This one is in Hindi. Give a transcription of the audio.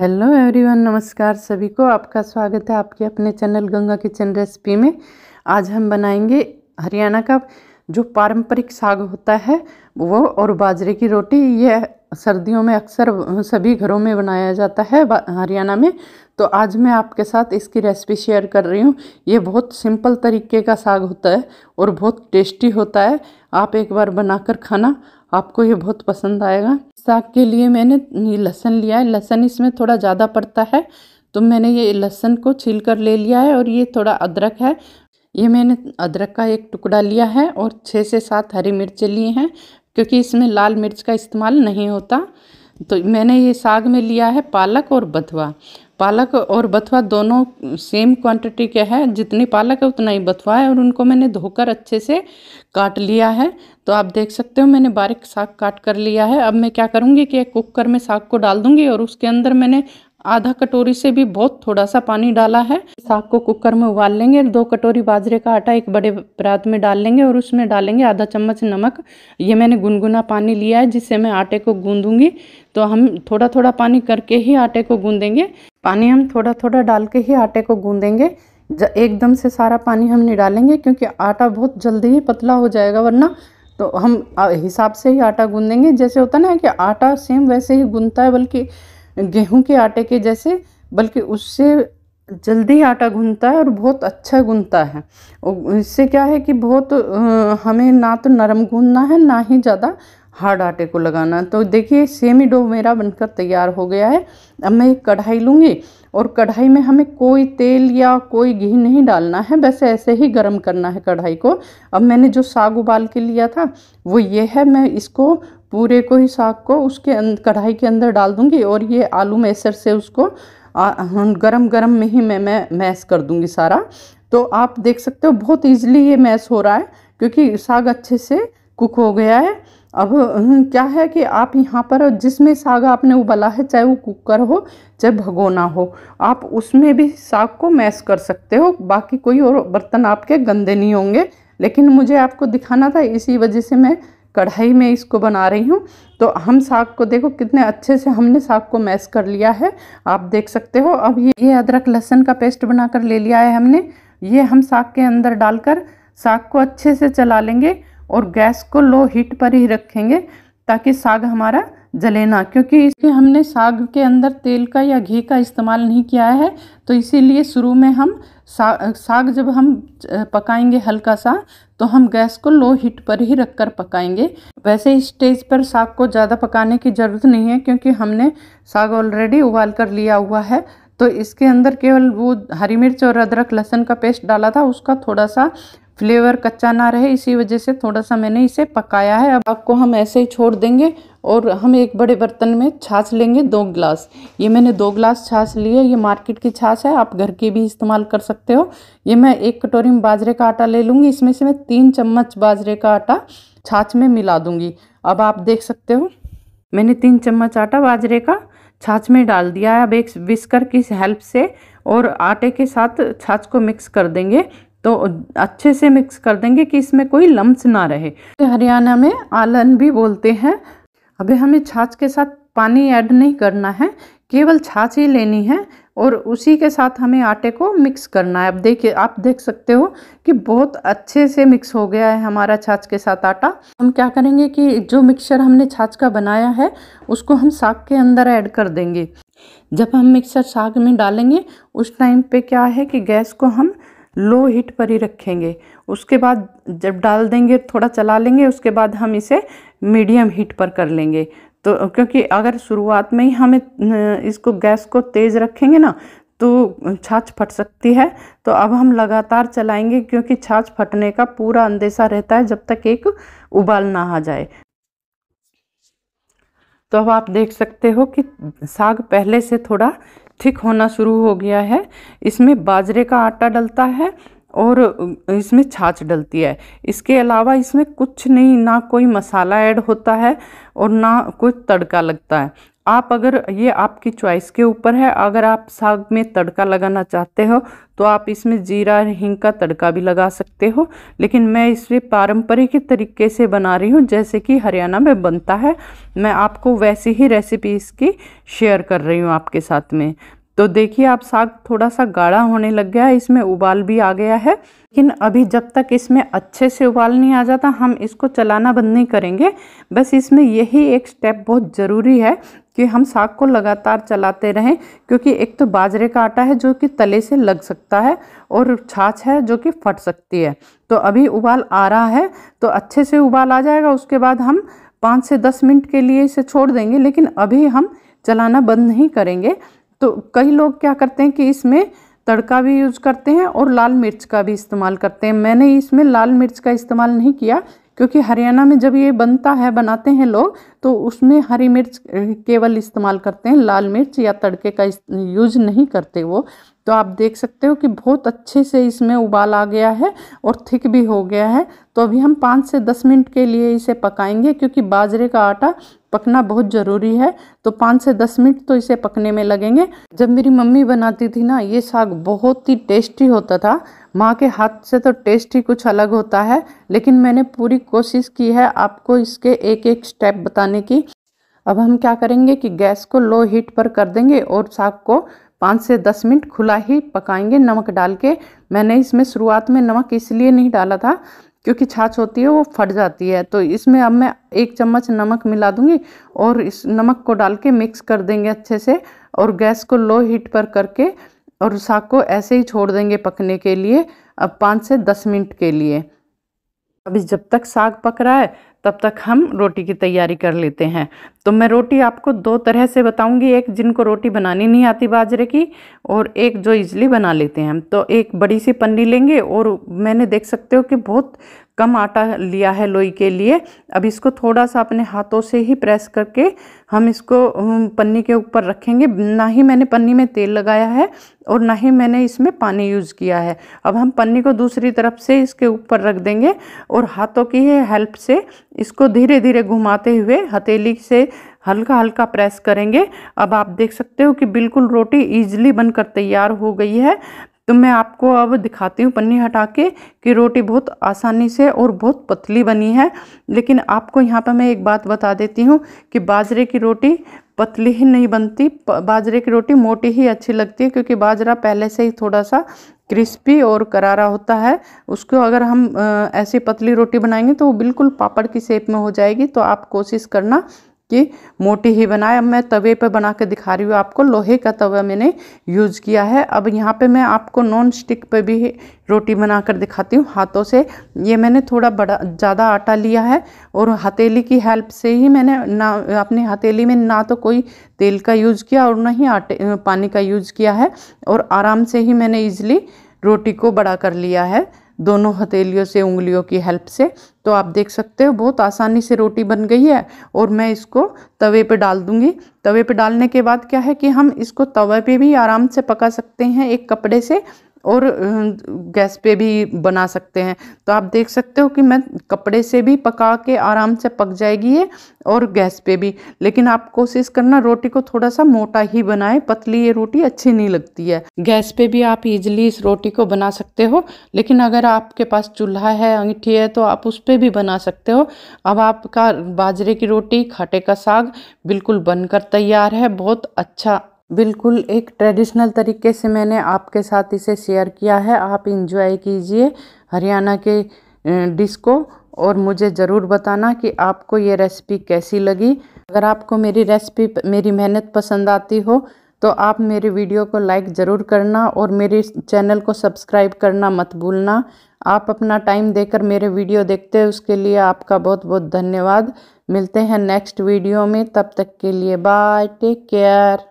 हेलो एवरीवन नमस्कार सभी को आपका स्वागत है आपके अपने चैनल गंगा किचन रेसिपी में आज हम बनाएंगे हरियाणा का जो पारंपरिक साग होता है वो और बाजरे की रोटी ये सर्दियों में अक्सर सभी घरों में बनाया जाता है हरियाणा में तो आज मैं आपके साथ इसकी रेसिपी शेयर कर रही हूँ ये बहुत सिंपल तरीके का साग होता है और बहुत टेस्टी होता है आप एक बार बनाकर खाना आपको ये बहुत पसंद आएगा साग के लिए मैंने ये लहसन लिया है लहसन इसमें थोड़ा ज़्यादा पड़ता है तो मैंने ये लहसन को छील कर ले लिया है और ये थोड़ा अदरक है ये मैंने अदरक का एक टुकड़ा लिया है और छः से सात हरी मिर्चें लिए हैं क्योंकि इसमें लाल मिर्च का इस्तेमाल नहीं होता तो मैंने ये साग में लिया है पालक और बथवा पालक और बथुआ दोनों सेम क्वांटिटी के है जितनी पालक है उतना ही बथुआ है और उनको मैंने धोकर अच्छे से काट लिया है तो आप देख सकते हो मैंने बारीक साग काट कर लिया है अब मैं क्या करूँगी कि कुकर में साग को डाल दूँगी और उसके अंदर मैंने आधा कटोरी से भी बहुत थोड़ा सा पानी डाला है साग को कुकर में उबाल लेंगे दो कटोरी बाजरे का आटा एक बड़े परात में डाल लेंगे और उसमें डालेंगे आधा चम्मच नमक ये मैंने गुनगुना पानी लिया है जिससे मैं आटे को गूंदूंगी तो हम थोड़ा थोड़ा पानी करके ही आटे को गूंदेंगे पानी हम थोड़ा थोड़ा डाल के ही आटे को गूंदेंगे एकदम से सारा पानी हम नहीं डालेंगे क्योंकि आटा बहुत जल्दी ही पतला हो जाएगा वरना तो हम हिसाब से ही आटा गूंदेंगे जैसे होता ना कि आटा सेम वैसे ही गूंदता है बल्कि गेहूं के आटे के जैसे बल्कि उससे जल्दी आटा गूंदता है और बहुत अच्छा गूंदता है इससे क्या है कि बहुत हमें ना तो नरम गूंदना है ना ही ज़्यादा हार्ड आटे को लगाना तो देखिए सेमी डो मेरा बनकर तैयार हो गया है अब मैं एक कढ़ाई लूँगी और कढ़ाई में हमें कोई तेल या कोई घी नहीं डालना है बस ऐसे ही गर्म करना है कढ़ाई को अब मैंने जो साग उबाल के लिया था वो ये है मैं इसको पूरे को ही साग को उसके अं-, कढ़ाई के अंदर डाल दूँगी और ये आलू मैसर से उसको गर्म गर्म में ही मैं मैं मैस कर दूँगी सारा तो आप देख सकते हो बहुत ईजिली ये मैस हो रहा है क्योंकि साग अच्छे से कुक हो गया है अब क्या है कि आप यहाँ पर जिसमें साग आपने उबला है चाहे वो कुकर हो चाहे भगोना हो आप उसमें भी साग को मैश कर सकते हो बाकी कोई और बर्तन आपके गंदे नहीं होंगे लेकिन मुझे आपको दिखाना था इसी वजह से मैं कढ़ाई में इसको बना रही हूँ तो हम साग को देखो कितने अच्छे से हमने साग को मैश कर लिया है आप देख सकते हो अब ये ये अदरक लहसन का पेस्ट बनाकर ले लिया है हमने ये हम साग के अंदर डालकर साग को अच्छे से चला लेंगे और गैस को लो हीट पर ही रखेंगे ताकि साग हमारा जले ना क्योंकि इसके हमने साग के अंदर तेल का या घी का इस्तेमाल नहीं किया है तो इसीलिए शुरू में हम सा, साग जब हम पकाएंगे हल्का सा तो हम गैस को लो हीट पर ही रख कर पकाएंगे वैसे इस स्टेज पर साग को ज़्यादा पकाने की ज़रूरत नहीं है क्योंकि हमने साग ऑलरेडी उबाल कर लिया हुआ है तो इसके अंदर केवल वो हरी मिर्च और अदरक लहसुन का पेस्ट डाला था उसका थोड़ा सा फ्लेवर कच्चा ना रहे इसी वजह से थोड़ा सा मैंने इसे पकाया है अब आपको हम ऐसे ही छोड़ देंगे और हम एक बड़े बर्तन में छाछ लेंगे दो गिलास ये मैंने दो गिलास छाछ ली है ये मार्केट की छाछ है आप घर की भी इस्तेमाल कर सकते हो ये मैं एक कटोरी में बाजरे का आटा ले लूँगी इसमें से मैं तीन चम्मच बाजरे का आटा छाछ में मिला दूँगी अब आप देख सकते हो मैंने तीन चम्मच आटा बाजरे का छाछ में डाल दिया है अब एक विस्कर की हेल्प से और आटे के साथ छाछ को मिक्स कर देंगे तो अच्छे से मिक्स कर देंगे कि इसमें कोई लम्स ना रहे तो हरियाणा में आलन भी बोलते हैं अभी हमें छाछ के साथ पानी ऐड नहीं करना है केवल छाछ ही लेनी है और उसी के साथ हमें आटे को मिक्स करना है अब देखिए आप देख सकते हो कि बहुत अच्छे से मिक्स हो गया है हमारा छाछ के साथ आटा हम क्या करेंगे कि जो मिक्सचर हमने छाछ का बनाया है उसको हम साग के अंदर ऐड कर देंगे जब हम मिक्सर साग में डालेंगे उस टाइम पे क्या है कि गैस को हम लो हीट पर ही रखेंगे उसके बाद जब डाल देंगे थोड़ा चला लेंगे उसके बाद हम इसे मीडियम हीट पर कर लेंगे तो क्योंकि अगर शुरुआत में ही हमें इसको गैस को तेज़ रखेंगे ना तो छाछ फट सकती है तो अब हम लगातार चलाएंगे क्योंकि छाछ फटने का पूरा अंदेशा रहता है जब तक एक उबाल ना आ जाए तो अब आप देख सकते हो कि साग पहले से थोड़ा थिक होना शुरू हो गया है इसमें बाजरे का आटा डलता है और इसमें छाछ डलती है इसके अलावा इसमें कुछ नहीं ना कोई मसाला ऐड होता है और ना कोई तड़का लगता है आप अगर ये आपकी चॉइस के ऊपर है अगर आप साग में तड़का लगाना चाहते हो तो आप इसमें जीरा हिंग का तड़का भी लगा सकते हो लेकिन मैं इसे पारंपरिक तरीके से बना रही हूँ जैसे कि हरियाणा में बनता है मैं आपको वैसी ही रेसिपी इसकी शेयर कर रही हूँ आपके साथ में तो देखिए आप साग थोड़ा सा गाढ़ा होने लग गया है इसमें उबाल भी आ गया है लेकिन अभी जब तक इसमें अच्छे से उबाल नहीं आ जाता हम इसको चलाना बंद नहीं करेंगे बस इसमें यही एक स्टेप बहुत ज़रूरी है कि हम साग को लगातार चलाते रहें क्योंकि एक तो बाजरे का आटा है जो कि तले से लग सकता है और छाछ है जो कि फट सकती है तो अभी उबाल आ रहा है तो अच्छे से उबाल आ जाएगा उसके बाद हम पाँच से दस मिनट के लिए इसे छोड़ देंगे लेकिन अभी हम चलाना बंद नहीं करेंगे तो कई लोग क्या करते हैं कि इसमें तड़का भी यूज करते हैं और लाल मिर्च का भी इस्तेमाल करते हैं मैंने इसमें लाल मिर्च का इस्तेमाल नहीं किया क्योंकि हरियाणा में जब ये बनता है बनाते हैं लोग तो उसमें हरी मिर्च केवल इस्तेमाल करते हैं लाल मिर्च या तड़के का यूज नहीं करते वो तो आप देख सकते हो कि बहुत अच्छे से इसमें उबाल आ गया है और थिक भी हो गया है तो अभी हम पाँच से दस मिनट के लिए इसे पकाएंगे क्योंकि बाजरे का आटा पकना बहुत ज़रूरी है तो पाँच से दस मिनट तो इसे पकने में लगेंगे जब मेरी मम्मी बनाती थी ना ये साग बहुत ही टेस्टी होता था माँ के हाथ से तो टेस्ट ही कुछ अलग होता है लेकिन मैंने पूरी कोशिश की है आपको इसके एक एक स्टेप बताने की अब हम क्या करेंगे कि गैस को लो हीट पर कर देंगे और साग को पाँच से दस मिनट खुला ही पकाएंगे नमक डाल के मैंने इसमें शुरुआत में नमक इसलिए नहीं डाला था क्योंकि छाछ होती है वो फट जाती है तो इसमें अब मैं एक चम्मच नमक मिला दूंगी और इस नमक को डाल के मिक्स कर देंगे अच्छे से और गैस को लो हीट पर करके और साग को ऐसे ही छोड़ देंगे पकने के लिए अब पाँच से दस मिनट के लिए अभी जब तक साग पक रहा है तब तक हम रोटी की तैयारी कर लेते हैं तो मैं रोटी आपको दो तरह से बताऊंगी एक जिनको रोटी बनानी नहीं आती बाजरे की और एक जो इजली बना लेते हैं हम तो एक बड़ी सी पन्नी लेंगे और मैंने देख सकते हो कि बहुत कम आटा लिया है लोई के लिए अब इसको थोड़ा सा अपने हाथों से ही प्रेस करके हम इसको पन्नी के ऊपर रखेंगे ना ही मैंने पन्नी में तेल लगाया है और ना ही मैंने इसमें पानी यूज़ किया है अब हम पन्नी को दूसरी तरफ से इसके ऊपर रख देंगे और हाथों की हेल्प से इसको धीरे धीरे घुमाते हुए हथेली से हल्का हल्का प्रेस करेंगे अब आप देख सकते हो कि बिल्कुल रोटी ईजिली बनकर तैयार हो गई है तो मैं आपको अब दिखाती हूँ पन्नी हटा के कि रोटी बहुत आसानी से और बहुत पतली बनी है लेकिन आपको यहाँ पर मैं एक बात बता देती हूँ कि बाजरे की रोटी पतली ही नहीं बनती बाजरे की रोटी मोटी ही अच्छी लगती है क्योंकि बाजरा पहले से ही थोड़ा सा क्रिस्पी और करारा होता है उसको अगर हम ऐसी पतली रोटी बनाएंगे तो वो बिल्कुल पापड़ की शेप में हो जाएगी तो आप कोशिश करना कि मोटी ही बनाए अब मैं तवे पे बना के दिखा रही हूँ आपको लोहे का तवा मैंने यूज़ किया है अब यहाँ पे मैं आपको नॉन स्टिक पे भी रोटी बनाकर दिखाती हूँ हाथों से ये मैंने थोड़ा बड़ा ज़्यादा आटा लिया है और हथेली की हेल्प से ही मैंने ना अपनी हथेली में ना तो कोई तेल का यूज़ किया और ना ही आटे पानी का यूज़ किया है और आराम से ही मैंने ईज़िली रोटी को बड़ा कर लिया है दोनों हथेलियों से उंगलियों की हेल्प से तो आप देख सकते हो बहुत आसानी से रोटी बन गई है और मैं इसको तवे पे डाल दूंगी तवे पे डालने के बाद क्या है कि हम इसको तवे पे भी आराम से पका सकते हैं एक कपड़े से और गैस पे भी बना सकते हैं तो आप देख सकते हो कि मैं कपड़े से भी पका के आराम से पक जाएगी ये और गैस पे भी लेकिन आप कोशिश करना रोटी को थोड़ा सा मोटा ही बनाएं पतली ये रोटी अच्छी नहीं लगती है गैस पे भी आप इजीली इस रोटी को बना सकते हो लेकिन अगर आपके पास चूल्हा है अंगीठी है तो आप उस पर भी बना सकते हो अब आपका बाजरे की रोटी खाटे का साग बिल्कुल बनकर तैयार है बहुत अच्छा बिल्कुल एक ट्रेडिशनल तरीके से मैंने आपके साथ इसे शेयर किया है आप इंजॉय कीजिए हरियाणा के डिश को और मुझे ज़रूर बताना कि आपको ये रेसिपी कैसी लगी अगर आपको मेरी रेसिपी मेरी मेहनत पसंद आती हो तो आप मेरे वीडियो को लाइक ज़रूर करना और मेरे चैनल को सब्सक्राइब करना मत भूलना आप अपना टाइम देकर मेरे वीडियो देखते हैं उसके लिए आपका बहुत बहुत धन्यवाद मिलते हैं नेक्स्ट वीडियो में तब तक के लिए बाय टेक केयर